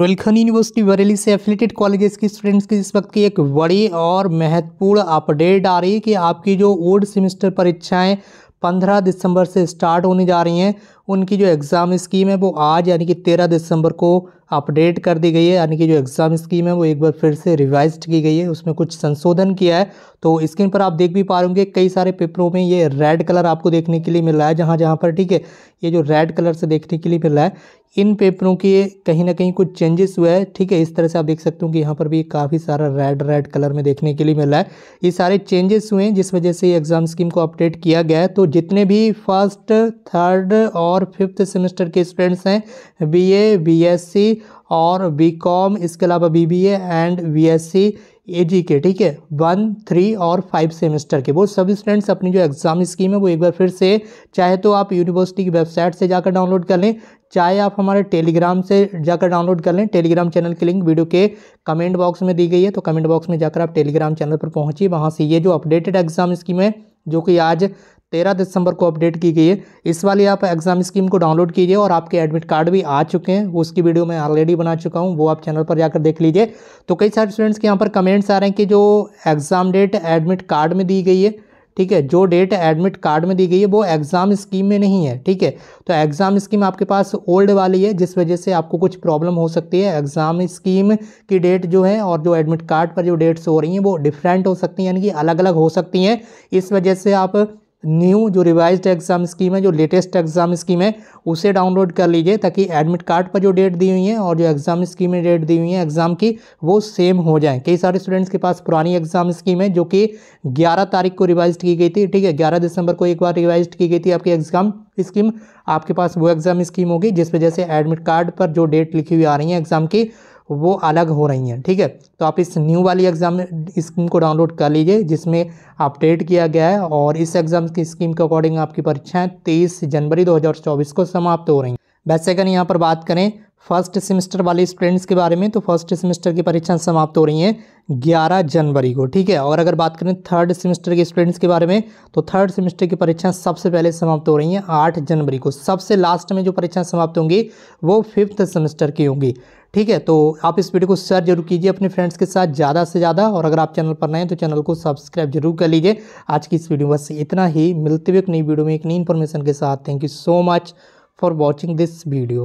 रुलखन university Bareilly से affiliated colleges की students की इस वक्त की एक बड़ी और महत्वपूर्ण अपडेट आ रही है कि आपकी जो ओल्ड सेमेस्टर परीक्षाएं 15 दिसंबर से स्टार्ट होने जा रही हैं उनकी जो एग्ज़ाम स्कीम है वो आज यानी कि तेरह दिसंबर को अपडेट कर दी गई है यानी कि जो एग्ज़ाम स्कीम है वो एक बार फिर से रिवाइज की गई है उसमें कुछ संशोधन किया है तो स्क्रीन पर आप देख भी पा होंगे कई सारे पेपरों में ये रेड कलर आपको देखने के लिए मिल रहा है जहाँ जहाँ पर ठीक है ये जो रेड कलर से देखने के लिए मिल रहा है इन पेपरों के कहीं ना कहीं कुछ चेंजेस हुए हैं ठीक है इस तरह से आप देख सकते हो कि यहाँ पर भी काफ़ी सारा रेड रेड कलर में देखने के लिए मिल रहा है ये सारे चेंजेस हुए हैं जिस वजह से ये एग्ज़ाम स्कीम को अपडेट किया गया है तो जितने भी फर्स्ट थर्ड और और फिफ्थ सेमेस्टर के स्टूडेंट्स हैं बीए, बीएससी और बीकॉम इसके अलावा बीबीए एंड बीएससी एजी के ठीक है वन थ्री और फाइव सेमेस्टर के वो सभी स्टूडेंट्स अपनी जो एग्ज़ाम स्कीम है वो एक बार फिर से चाहे तो आप यूनिवर्सिटी की वेबसाइट से जाकर डाउनलोड कर लें चाहे आप हमारे टेलीग्राम से जाकर डाउनलोड कर लें टेलीग्राम चैनल की लिंक वीडियो के कमेंट बॉक्स में दी गई है तो कमेंट बॉक्स में जाकर आप टेलीग्राम चैनल पर पहुँचिए वहाँ से ये जो अपडेटेड एग्ज़ाम स्कीम है जो कि आज तेरह दिसंबर को अपडेट की गई है इस वाली आप एग्जाम स्कीम को डाउनलोड कीजिए और आपके एडमिट कार्ड भी आ चुके हैं उसकी वीडियो मैं ऑलरेडी बना चुका हूँ वो आप चैनल पर जाकर देख लीजिए तो कई सारे स्टूडेंट्स के यहाँ पर कमेंट्स आ रहे हैं कि जो एग्ज़ाम डेट एडमिट कार्ड में दी गई है ठीक है जो डेट एडमिट कार्ड में दी गई है वो एग्ज़ाम स्कीम में नहीं है ठीक है तो एग्ज़ाम स्कीम आपके पास ओल्ड वाली है जिस वजह से आपको कुछ प्रॉब्लम हो सकती है एग्ज़ाम स्कीम की डेट जो है और जो एडमिट कार्ड पर जो डेट्स हो रही हैं वो डिफरेंट हो सकती हैं यानी कि अलग अलग हो सकती हैं इस वजह से आप न्यू जो रिवाइज एग्ज़ाम स्कीम है जो लेटेस्ट एग्ज़ाम स्कीम है उसे डाउनलोड कर लीजिए ताकि एडमिट कार्ड पर जो डेट दी हुई है और जो एग्ज़ाम स्कीम में डेट दी हुई है एग्ज़ाम की वो सेम हो जाए कई सारे स्टूडेंट्स के पास पुरानी एग्ज़ाम स्कीम है जो कि ग्यारह तारीख को रिवाइज की गई थी ठीक है ग्यारह दिसंबर को एक बार रिवाइज की गई थी आपकी एग्ज़ाम स्कीम आपके पास वो एग्ज़ाम स्कीम होगी जिस वजह से एडमिट कार्ड पर जो डेट लिखी हुई आ रही है एग्ज़ाम की वो अलग हो रही हैं ठीक है तो आप इस न्यू वाली एग्ज़ाम स्कीम को डाउनलोड कर लीजिए जिसमें अपडेट किया गया है और इस एग्ज़ाम की स्कीम के अकॉर्डिंग आपकी परीक्षाएँ तेईस जनवरी दो को समाप्त हो रही हैं वैसे अगर यहाँ पर बात करें फर्स्ट सेमेस्टर वाले स्टूडेंट्स के बारे में तो फर्स्ट सेमेस्टर की परीक्षा समाप्त हो रही हैं ग्यारह जनवरी को ठीक है और अगर बात करें थर्ड सेमेस्टर के स्टूडेंट्स के बारे में तो थर्ड सेमेस्टर की परीक्षा सबसे पहले समाप्त हो रही हैं आठ जनवरी को सबसे लास्ट में जो परीक्षा समाप्त होंगी वो फिफ्थ सेमेस्टर की होंगी ठीक है तो आप इस वीडियो को शेयर जरूर कीजिए अपने फ्रेंड्स के साथ ज़्यादा से ज़्यादा और अगर आप चैनल पर नए हैं तो चैनल को सब्सक्राइब जरूर कर लीजिए आज की इस वीडियो बस इतना ही मिलते हुए एक नई वीडियो में एक नई इन्फॉर्मेशन के साथ thank you so much for watching this video